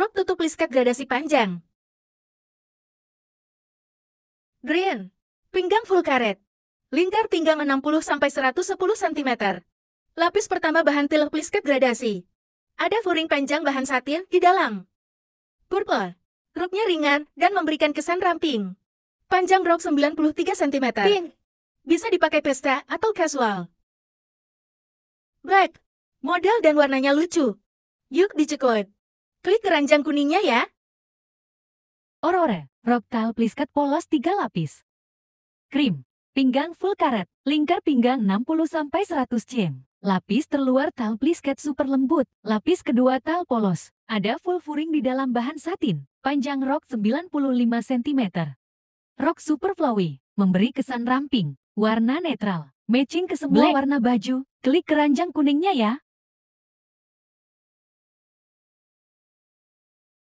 Rok tutup liskat gradasi panjang. Green. Pinggang full karet. Lingkar pinggang 60-110 cm. Lapis pertama bahan til lisket gradasi. Ada furing panjang bahan satin di dalam. Purple. Roknya ringan dan memberikan kesan ramping. Panjang rok 93 cm. Pink. Bisa dipakai pesta atau casual. Black. Model dan warnanya lucu. Yuk dicekot. Klik keranjang kuningnya ya. Aurora, rok tile please cut polos 3 lapis. Krim, pinggang full karet, lingkar pinggang 60-100 cm. Lapis terluar tile please super lembut, lapis kedua tile polos. Ada full furing di dalam bahan satin, panjang rok 95 cm. Rok super flowy, memberi kesan ramping, warna netral, matching ke semua Black. warna baju. Klik keranjang kuningnya ya.